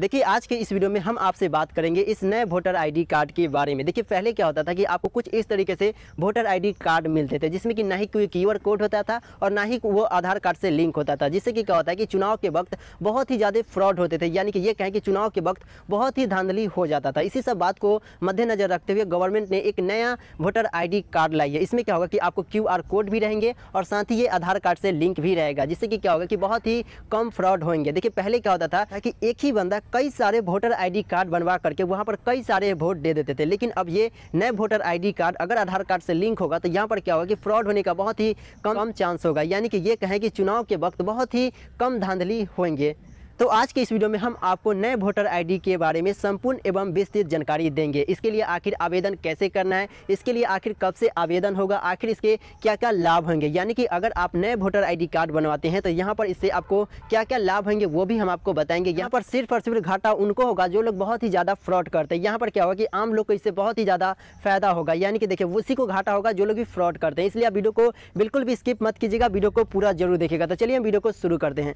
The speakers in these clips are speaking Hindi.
देखिए आज के इस वीडियो में हम आपसे बात करेंगे इस नए वोटर आईडी कार्ड के बारे में देखिए पहले क्या होता था कि आपको कुछ इस तरीके से वोटर आईडी कार्ड मिलते थे जिसमें कि ना ही कोई क्यूआर कोड होता था और ना ही वो आधार कार्ड से लिंक होता था जिससे कि क्या होता है कि चुनाव के वक्त बहुत ही ज़्यादा फ्रॉड होते थे यानी कि ये कहें कि चुनाव के वक्त बहुत ही धांधली हो जाता था इसी सब बात को मद्देनज़र रखते हुए गवर्नमेंट ने एक नया वोटर आई कार्ड लाई है इसमें क्या होगा कि आपको क्यू कोड भी रहेंगे और साथ ही ये आधार कार्ड से लिंक भी रहेगा जिससे कि क्या होगा कि बहुत ही कम फ्रॉड होंगे देखिए पहले क्या होता था कि एक ही बंदा कई सारे वोटर आईडी कार्ड बनवा करके वहाँ पर कई सारे वोट दे देते थे लेकिन अब ये नए वोटर आईडी कार्ड अगर आधार कार्ड से लिंक होगा तो यहाँ पर क्या होगा कि फ्रॉड होने का बहुत ही कम चांस होगा यानी कि ये कहें कि चुनाव के वक्त बहुत ही कम धांधली होंगे तो आज के इस वीडियो में हम आपको नए वोटर आईडी के बारे में संपूर्ण एवं विस्तृत जानकारी देंगे इसके लिए आखिर आवेदन कैसे करना है इसके लिए आखिर कब से आवेदन होगा आखिर इसके क्या क्या लाभ होंगे यानी कि अगर आप नए वोटर आईडी कार्ड बनवाते हैं तो यहाँ पर इससे आपको क्या क्या लाभ होंगे वो भी हम आपको बताएंगे यहाँ पर सिर्फ और सिर्फ घाटा उनको होगा जो लोग बहुत ही ज़्यादा फ्रॉड करते हैं यहाँ पर क्या होगा कि आम लोग को इससे बहुत ही ज़्यादा फायदा होगा यानी कि देखिए उसी को घाटा होगा जो लोग भी फ्रॉड करते हैं इसलिए आप वीडियो को बिल्कुल भी स्किप मत कीजिएगा वीडियो को पूरा जरूर देखिएगा तो चलिए हम वीडियो को शुरू करते हैं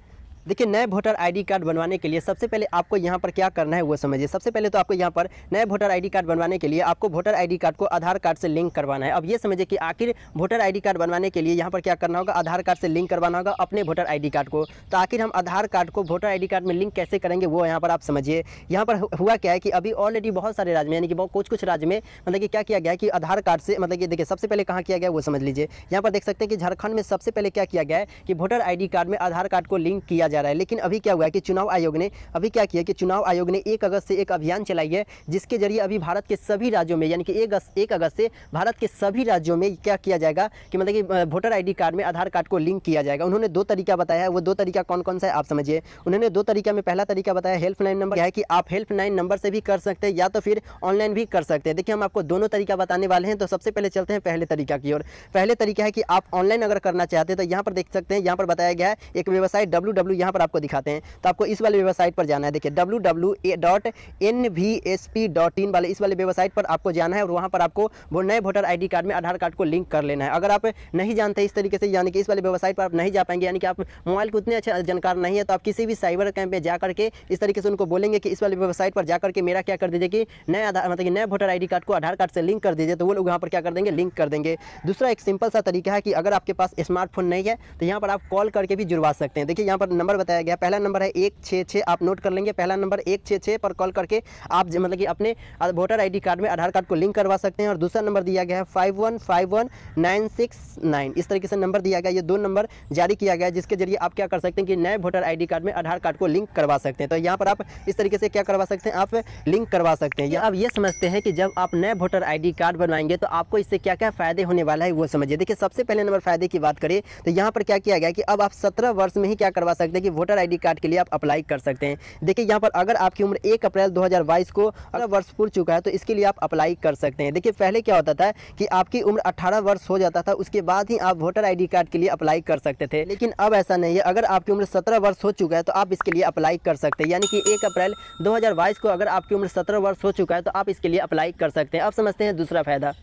देखिए नए वोटर आईडी कार्ड बनवाने के लिए सबसे पहले आपको यहाँ पर क्या करना है वो समझिए सबसे पहले तो आपको यहाँ पर नए वोटर आईडी कार्ड बनवाने के लिए आपको वोटर आईडी कार्ड को आधार कार्ड से लिंक करवाना है अब ये समझिए कि आखिर वोटर आईडी कार्ड बनवाने के लिए यहाँ पर क्या करना होगा आधार कार्ड से लिंक करवाना होगा अपने वोटर आई कार्ड को तो आखिर हम आधार कार्ड को वोटर आई कार्ड में लिंक कैसे करेंगे वो यहाँ पर आप समझिए यहाँ पर हुआ क्या है कि अभी ऑलरेडी बहुत सारे राज्य में यानी कि कुछ कुछ राज्य में मतलब कि क्या किया गया कि आधार कार्ड से मतलब कि देखिए सबसे पहले कहाँ किया गया वो समझ लीजिए यहाँ पर देख सकते हैं कि झारखंड में सबसे पहले क्या किया गया है कि वोटर आई कार्ड में आधार कार्ड को लिंक किया किया जा रहा है लेकिन अभी क्या हुआ है कि चुनाव आयोग ने अभी क्या किया कि चुनाव आयोग ने एक अगस्त से एक अभियान चलाई है जिसके जरिए अभी भारत के सभी राज्यों में यानी कि एक अगस्त एक अगस्त से भारत के सभी राज्यों में क्या किया जाएगा कि मतलब कि वोटर आई कार्ड में आधार कार्ड को लिंक किया जाएगा उन्होंने दो तरीका बताया है वो दो तरीका कौन कौन सा है आप समझिए उन्होंने दो तरीका में पहला तरीका बताया हेल्पलाइन नंबर है कि आप हेल्पलाइन नंबर से भी कर सकते हैं या तो फिर ऑनलाइन भी कर सकते हैं देखिए हम आपको दोनों तरीका बताने वाले हैं तो सबसे पहले चलते हैं पहले तरीका की ओर पहले तरीका है कि आप ऑनलाइन अगर करना चाहते हैं तो यहाँ पर देख सकते हैं यहाँ पर बताया गया है एक वेबसाइट डब्ल्यू यहाँ पर आपको दिखाते हैं तो आपको इस वाले वेबसाइट पर जाना है देखिए W W A dot N V S P dot in वाले इस वाले वेबसाइट पर आपको जाना है और वहाँ पर आपको वो नए वोटर आई कार्ड में आधार कार्ड को लिंक कर लेना है अगर आप नहीं जानते इस तरीके से यानी कि इस वाले वेबसाइट पर आप नहीं जा पाएंगे यानी कि आप मोबाइल को उतने अच्छा जानकार नहीं है तो आप किसी भी साइबर कैंप में जा करके इस तरीके से उनको बोलेंगे कि इस वाली वेबसाइट पर जाकर के मेरा क्या कर दीजिए कि नए आधार मतलब कि नए वोटर आई कार्ड को आधार कार्ड से लिंक कर दीजिए तो वो लोग यहाँ पर क्या कर देंगे लिंक कर देंगे दूसरा एक सिंपल सा तरीका है कि अगर आपके पास स्मार्टफोन नहीं है तो यहाँ पर आप कॉल करके भी जुड़वा सकते हैं देखिए यहाँ पर नंबर नंबर बताया गया पहला नंबर है एक छः छः आप नोट कर लेंगे पहला नंबर एक छः छः पर कॉल करके आप मतलब कि अपने वोटर आईडी कार्ड में आधार कार्ड को लिंक करवा सकते हैं और दूसरा नंबर दिया गया है five one five one nine six nine इस तरीके से नंबर दिया गया ये दो नंबर जारी किया गया जिसके जरिए आप क्या कर सकते हैं कि नए वोटर आई कार्ड में आधार कार्ड को लिंक करवा सकते हैं तो यहाँ पर आप इस तरीके से क्या करवा सकते हैं आप लिंक करवा सकते हैं या आप ये समझते हैं कि जब आप नए वोटर आई कार्ड बनवाएंगे तो आपको इससे क्या क्या फ़ायदे होने वाला है वो समझिए देखिए सबसे पहले नंबर फायदे की बात करें तो यहाँ पर क्या किया गया कि अब आप सत्रह वर्ष में ही क्या करवा सकते हैं देखिए वोटर आईडी कार्ड के लिए आप अप्लाई कर सकते हैं देखिए यहाँ पर अगर आपकी उम्र एक अप्रैल 2022 को अगर वर्ष पूर्ण चुका है तो इसके लिए आप अप्लाई कर सकते हैं देखिए पहले क्या होता था कि आपकी उम्र अट्ठारह वर्ष हो जाता था उसके बाद ही आप वोटर आई कार्ड के लिए अप्लाई कर सकते थे लेकिन अब ऐसा नहीं है अगर आपकी उम्र सत्रह वर्ष हो चुका है तो आप इसके लिए अप्लाई कर सकते हैं यानी कि एक अप्रैल दो को अगर आपकी उम्र सत्रह वर्ष हो चुका है तो आप इसके लिए अप्लाई कर सकते हैं अब समझते हैं दूसरा फायदा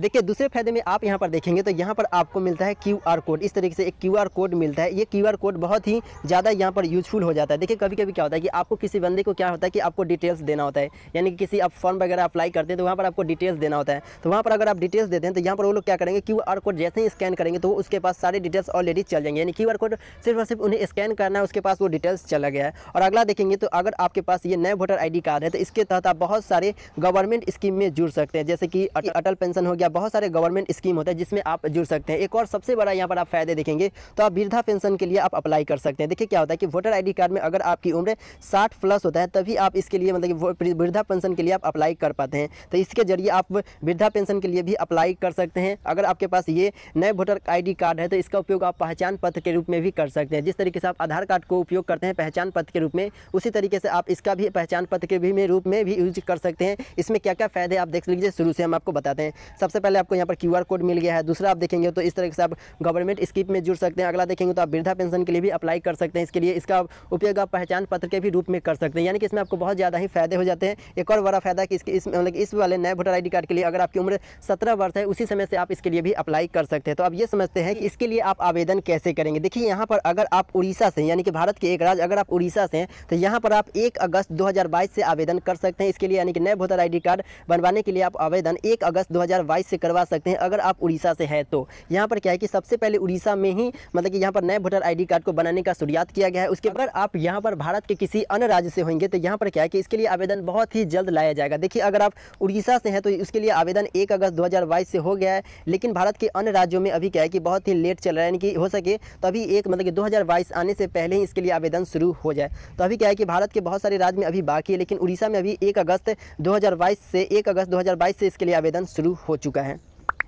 देखिए दूसरे फायदे में आप यहाँ पर देखेंगे तो यहाँ पर आपको मिलता है क्यू आर कोड इस तरीके से एक क्यू आर कोड मिलता है ये क्यू आर कोड बहुत ही ज़्यादा यहाँ पर यूजफुल हो जाता है देखिए कभी कभी क्या होता है कि आपको किसी बंदे को क्या होता है कि आपको डिटेल्स देना होता है यानी कि किसी आप फॉर्म वगैरह अप्लाई करते हैं तो वहाँ पर आपको डिटेल्स देना होता है तो वहाँ पर अगर आप डिटेल्स देते हैं तो यहाँ पर वो लोग क्या करेंगे क्यू आर कोड जैसे ही स्कैन करेंगे तो उसके पास सारे डिटेल्स ऑलरेडी चल जाएंगे यानी क्यू आर कोड सिर्फ और सिर्फ उन्हें स्कैन करना है उसके पास वो डिटेल्स चला गया है और अगला देखेंगे तो अगर आपके पास ये नए वोटर आई कार्ड है तो इसके तहत आप बहुत सारे गवर्नमेंट स्कीम में जुड़ सकते हैं जैसे कि अटल पेंशन हो गया या बहुत सारे गवर्नमेंट स्कीम होते हैं जिसमें आप जुड़ सकते हैं एक और सबसे बड़ा यहाँ पर आप फायदे देखेंगे तो आप वृद्धा पेंशन के लिए आप अप्लाई कर सकते हैं देखिए क्या होता है कि वोटर आईडी कार्ड में अगर आपकी उम्र साठ प्लस होता है तभी आप इसके लिए मतलब कि वृद्धा पेंशन के लिए आप अप्लाई कर पाते हैं तो इसके जरिए आप वृद्धा पेंशन के लिए भी अप्लाई कर सकते हैं अगर आपके पास ये नए वोटर आई कार्ड है तो इसका उपयोग आप पहचान पत्र के रूप में भी कर सकते हैं जिस तरीके से आप आधार कार्ड को उपयोग करते हैं पहचान पत्र के रूप में उसी तरीके से आप इसका भी पहचान पत्र के भी में रूप में भी यूज कर सकते हैं इसमें क्या क्या फ़ायदे आप देख लीजिए शुरू से हम आपको बताते हैं सबसे सबसे पहले आपको यहाँ पर क्यू कोड मिल गया है दूसरा आप देखेंगे तो इस तरह से आप गवर्नमेंट स्कीम में जुड़ सकते हैं अगला देखेंगे तो आप वृद्धा पेंशन के लिए भी अप्लाई कर सकते हैं इसके लिए इसका उपयोग आप पहचान पत्र के भी रूप में कर सकते हैं यानी कि इसमें आपको बहुत ज़्यादा ही फायदे हो जाते हैं एक और बड़ा फायदा कि इसके इस मतलब इस वाले नए वोटर आई कार्ड के लिए अगर आपकी उम्र सत्रह वर्ष है उसी समय से आप इसके लिए भी अप्लाई कर सकते हैं तो आप ये समझते हैं कि इसके लिए आप आवेदन कैसे करेंगे देखिए यहाँ पर अगर आप उड़ीसा से यानी कि भारत के एक राज्य अगर आप उड़ीसा से हैं तो यहाँ पर आप एक अगस्त 2022 से आवेदन कर सकते हैं इसके लिए यानी कि नए वोटर आई कार्ड बनवाने के लिए आप आवेदन एक अगस्त 2022 बाइक से करवा सकते हैं अगर आप उड़ीसा से हैं तो यहाँ पर क्या है कि सबसे पहले उड़ीसा में ही मतलब कि यहाँ पर नए वोटर आई कार्ड को बनाने का शुरुआत किया गया है उसके अगर आप यहाँ पर भारत के किसी अन्य राज्य से होंगे तो यहाँ पर क्या है कि इसके लिए आवेदन बहुत ही जल्द लाया जाएगा देखिए अगर आप उड़ीसा से हैं तो उसके लिए आवेदन एक अगस्त दो से हो गया है लेकिन भारत के अन्य राज्यों में अभी क्या है कि बहुत ही लेट चल रहा है यानी कि हो सके तो अभी एक मतलब कि दो आने से पहले ही इसके लिए आवेदन शुरू हो जाए तो अभी क्या है कि भारत के बहुत सारे राज्य में अभी बाकी है लेकिन उड़ीसा में अभी एक अगस्त 2022 से एक अगस्त 2022 से इसके लिए आवेदन शुरू हो चुका चुका है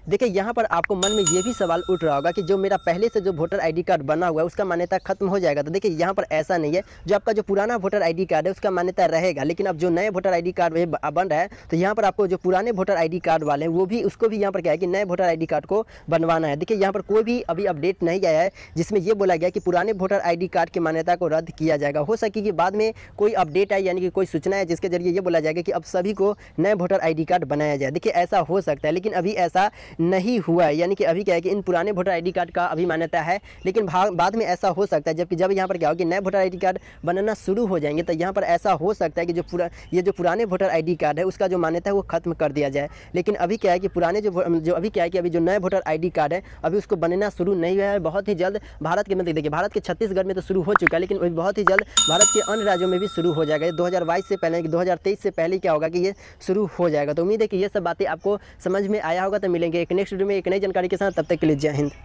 देखिए यहाँ पर आपको मन में ये भी सवाल उठ रहा होगा कि जो मेरा पहले से जो वोटर आईडी कार्ड बना हुआ है उसका मान्यता खत्म हो जाएगा तो देखिए यहाँ पर ऐसा नहीं है जो आपका जो पुराना वोटर आईडी कार्ड है उसका मान्यता रहेगा लेकिन अब जो नए वोटर आईडी कार्ड बन रहा है तो यहाँ पर आपको जो पुराने वोटर आई कार्ड वाले हैं वो भी उसको भी यहाँ पर क्या है कि नए वोटर आई कार्ड को बनवाना है देखिए यहाँ पर कोई भी अभी अपडेट नहीं आया है जिसमें यह बोला गया कि पुराने वोटर आई कार्ड की मान्यता को रद्द किया जाएगा हो सके कि बाद में कोई अपडेट आए यानी कि कोई सूचना है जिसके जरिए ये बोला जाएगा कि अब सभी को नए वोटर आई कार्ड बनाया जाए देखिए ऐसा हो सकता है लेकिन अभी ऐसा नहीं हुआ है यानी कि अभी क्या है कि इन पुराने वोटर आई कार्ड का अभी मान्यता है लेकिन बाद में ऐसा हो सकता है जबकि जब यहाँ पर क्या होगा कि नए वोटर आई कार्ड बनाना शुरू हो जाएंगे तो यहाँ पर ऐसा हो सकता है कि जो ये जो पुराने वोटर आई कार्ड है उसका जो मान्यता है वो खत्म कर दिया जाए लेकिन अभी क्या है कि पुराने जो जो अभी क्या है कि अभी जो नए वोटर आई कार्ड है अभी उसको बनना शुरू नहीं हुआ है बहुत ही जल्द भारत के मतलब देखिए भारत के छत्तीसगढ़ में तो शुरू हो चुका है लेकिन अभी बहुत ही जल्द भारत के अन्य राज्यों में भी शुरू हो जाएगा दो से पहले दो से पहले क्या होगा कि ये शुरू हो जाएगा तो उम्मीद है कि ये सब बातें आपको समझ में आया होगा तो मिलेंगे एक नेक्स्ट वीडियो में एक नई जानकारी के साथ तब तक के लिए जय हिंद